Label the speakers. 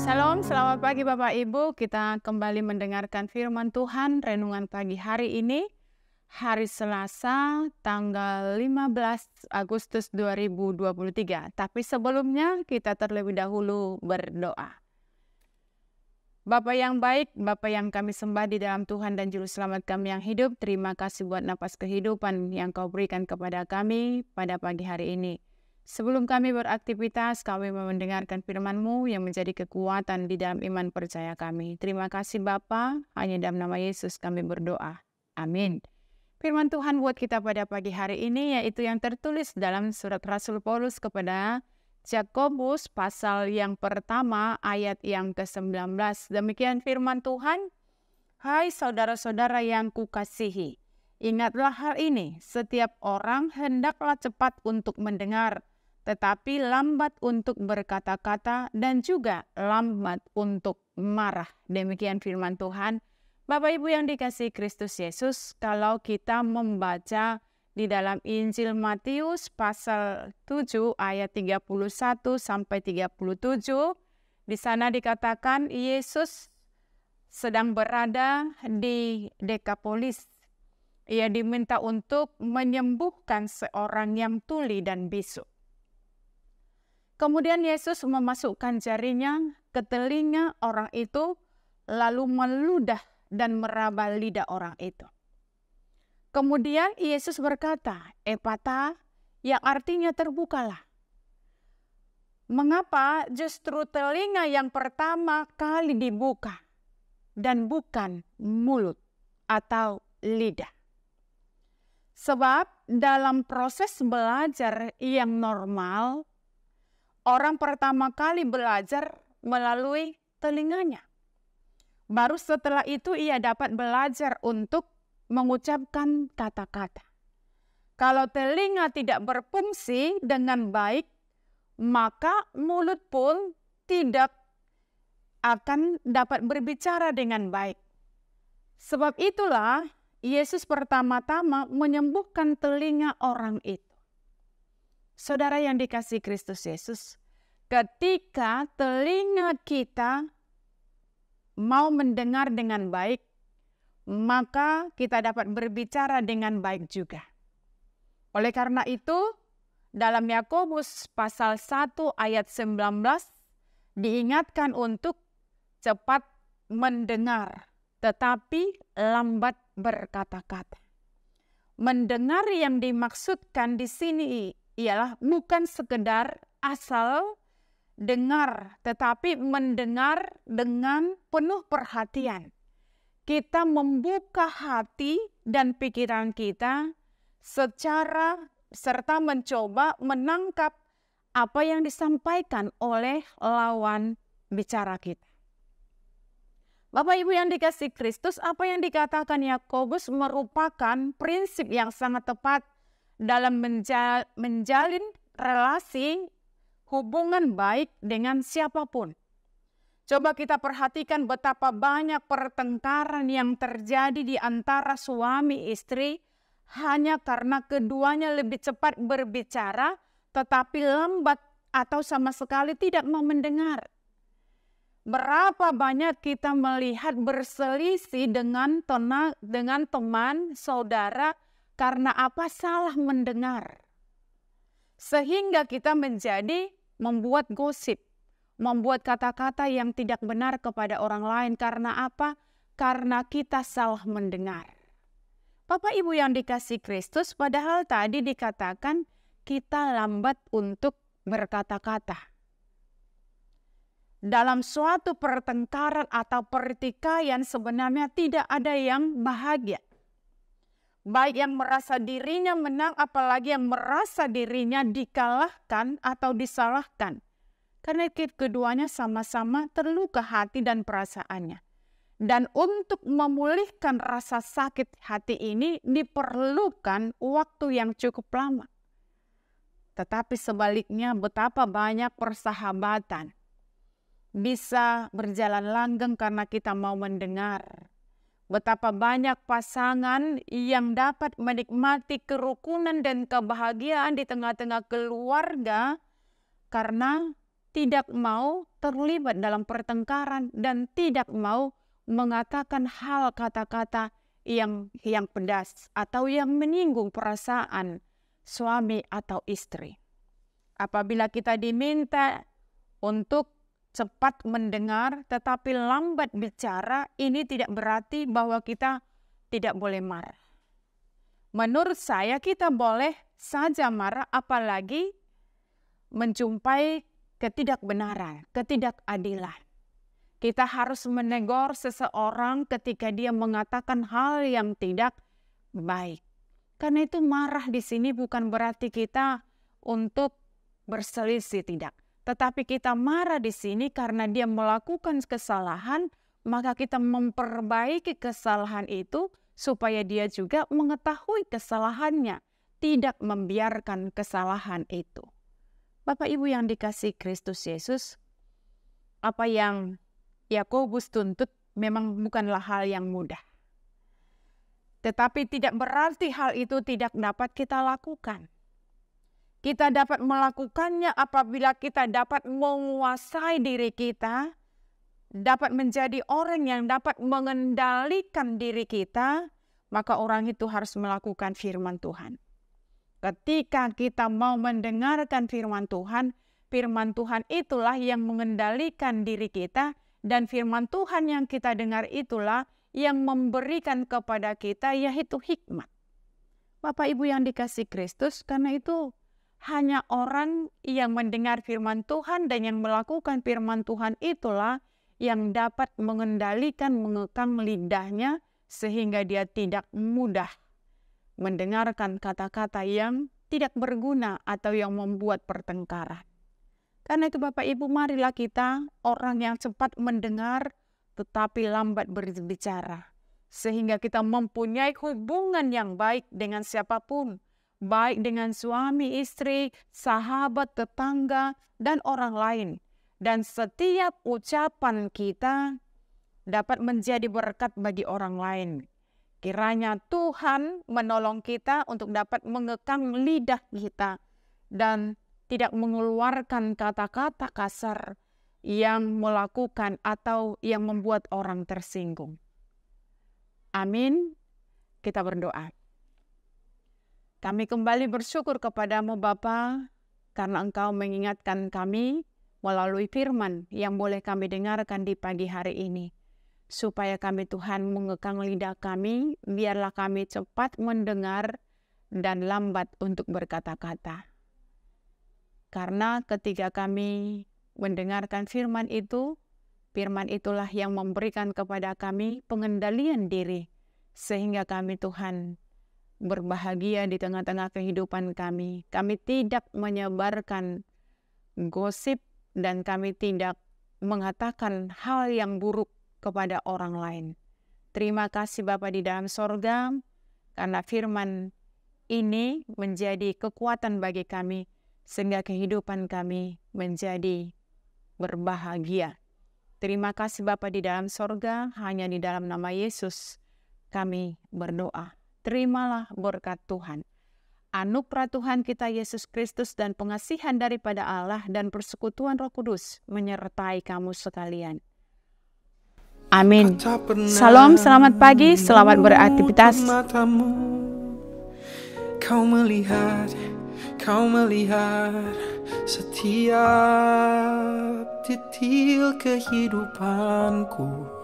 Speaker 1: Salam, selamat pagi Bapak Ibu. Kita kembali mendengarkan firman Tuhan renungan pagi hari ini, hari Selasa, tanggal 15 Agustus 2023. Tapi sebelumnya kita terlebih dahulu berdoa. Bapak yang baik, Bapak yang kami sembah di dalam Tuhan dan Juru Selamat kami yang hidup, terima kasih buat napas kehidupan yang kau berikan kepada kami pada pagi hari ini. Sebelum kami beraktivitas, kami mendengarkan firman-Mu yang menjadi kekuatan di dalam iman percaya kami. Terima kasih Bapa, hanya dalam nama Yesus kami berdoa. Amin. Firman Tuhan buat kita pada pagi hari ini yaitu yang tertulis dalam surat Rasul Paulus kepada Yakobus pasal yang pertama ayat yang ke-19. Demikian firman Tuhan. Hai saudara-saudara yang kukasihi, ingatlah hal ini, setiap orang hendaklah cepat untuk mendengar, tetapi lambat untuk berkata-kata dan juga lambat untuk marah. Demikian firman Tuhan. Bapak Ibu yang dikasih Kristus Yesus, kalau kita membaca di dalam Injil Matius pasal 7 ayat 31 sampai 37, di sana dikatakan Yesus sedang berada di Dekapolis. Ia diminta untuk menyembuhkan seorang yang tuli dan bisu. Kemudian Yesus memasukkan jarinya ke telinga orang itu, lalu meludah dan meraba lidah orang itu. Kemudian Yesus berkata, Epata, yang artinya terbukalah. Mengapa justru telinga yang pertama kali dibuka dan bukan mulut atau lidah? Sebab dalam proses belajar yang normal, orang pertama kali belajar melalui telinganya. Baru setelah itu ia dapat belajar untuk mengucapkan kata-kata. Kalau telinga tidak berfungsi dengan baik, maka mulut pun tidak akan dapat berbicara dengan baik. Sebab itulah Yesus pertama-tama menyembuhkan telinga orang itu. Saudara yang dikasih Kristus Yesus, ketika telinga kita mau mendengar dengan baik, maka kita dapat berbicara dengan baik juga. Oleh karena itu, dalam Yakobus pasal 1 ayat 19 diingatkan untuk cepat mendengar tetapi lambat berkata-kata. Mendengar yang dimaksudkan di sini ialah bukan sekedar asal dengar, tetapi mendengar dengan penuh perhatian. Kita membuka hati dan pikiran kita secara serta mencoba menangkap apa yang disampaikan oleh lawan bicara kita. Bapak Ibu yang dikasih Kristus, apa yang dikatakan Yakobus merupakan prinsip yang sangat tepat dalam menja menjalin relasi hubungan baik dengan siapapun. Coba kita perhatikan betapa banyak pertengkaran yang terjadi di antara suami istri hanya karena keduanya lebih cepat berbicara tetapi lambat atau sama sekali tidak mau mendengar. Berapa banyak kita melihat berselisih dengan tenang, dengan teman, saudara, karena apa? Salah mendengar. Sehingga kita menjadi membuat gosip, membuat kata-kata yang tidak benar kepada orang lain. Karena apa? Karena kita salah mendengar. Bapak Ibu yang dikasih Kristus, padahal tadi dikatakan kita lambat untuk berkata-kata dalam suatu pertengkaran atau pertikaian sebenarnya tidak ada yang bahagia baik yang merasa dirinya menang apalagi yang merasa dirinya dikalahkan atau disalahkan. Karena keduanya sama-sama terluka hati dan perasaannya. Dan untuk memulihkan rasa sakit hati ini diperlukan waktu yang cukup lama. Tetapi sebaliknya betapa banyak persahabatan bisa berjalan langgeng karena kita mau mendengar, Betapa banyak pasangan yang dapat menikmati kerukunan dan kebahagiaan di tengah-tengah keluarga karena tidak mau terlibat dalam pertengkaran dan tidak mau mengatakan hal kata-kata yang yang pedas atau yang menyinggung perasaan suami atau istri. Apabila kita diminta untuk cepat mendengar tetapi lambat bicara, ini tidak berarti bahwa kita tidak boleh marah. Menurut saya kita boleh saja marah apalagi menjumpai ketidakbenaran, ketidakadilan. Kita harus menegur seseorang ketika dia mengatakan hal yang tidak baik. Karena itu marah di sini bukan berarti kita untuk berselisih tidak, tetapi kita marah di sini karena dia melakukan kesalahan, maka kita memperbaiki kesalahan itu supaya dia juga mengetahui kesalahannya, tidak membiarkan kesalahan itu. Bapak Ibu yang dikasih Kristus Yesus, apa yang Yakobus tuntut memang bukanlah hal yang mudah. Tetapi tidak berarti hal itu tidak dapat kita lakukan. Kita dapat melakukannya apabila kita dapat menguasai diri kita, dapat menjadi orang yang dapat mengendalikan diri kita, maka orang itu harus melakukan firman Tuhan. Ketika kita mau mendengarkan firman Tuhan, firman Tuhan itulah yang mengendalikan diri kita dan firman Tuhan yang kita dengar itulah yang memberikan kepada kita yaitu hikmat. Bapak Ibu yang dikasih Kristus, karena itu hanya orang yang mendengar firman Tuhan dan yang melakukan firman Tuhan itulah yang dapat mengendalikan, mengekang lidahnya sehingga dia tidak mudah mendengarkan kata-kata yang tidak berguna atau yang membuat pertengkaran. Karena itu Bapak Ibu marilah kita orang yang cepat mendengar tetapi lambat berbicara. Sehingga kita mempunyai hubungan yang baik dengan siapapun baik dengan suami, istri, sahabat, tetangga, dan orang lain. Dan setiap ucapan kita dapat menjadi berkat bagi orang lain. Kiranya Tuhan menolong kita untuk dapat mengekang lidah kita dan tidak mengeluarkan kata-kata kasar yang melakukan atau yang membuat orang tersinggung. Amin. Kita berdoa. Kami kembali bersyukur kepadamu Bapa karena engkau mengingatkan kami melalui firman yang boleh kami dengarkan di pagi hari ini. Supaya kami Tuhan mengekang lidah kami, biarlah kami cepat mendengar dan lambat untuk berkata-kata. Karena ketika kami mendengarkan firman itu, firman itulah yang memberikan kepada kami pengendalian diri, sehingga kami Tuhan berbahagia di tengah-tengah kehidupan kami. Kami tidak menyebarkan gosip dan kami tidak mengatakan hal yang buruk kepada orang lain. Terima kasih Bapa di dalam sorga, karena firman ini menjadi kekuatan bagi kami, sehingga kehidupan kami menjadi berbahagia. Terima kasih Bapa di dalam sorga, hanya di dalam nama Yesus kami berdoa terimalah berkat Tuhan. Anugerah Tuhan kita Yesus Kristus dan pengasihan daripada Allah dan persekutuan Roh Kudus menyertai kamu sekalian. Amin. Salam, selamat pagi, selamat beraktivitas. kau melihat, kau melihat setiap kehidupanku.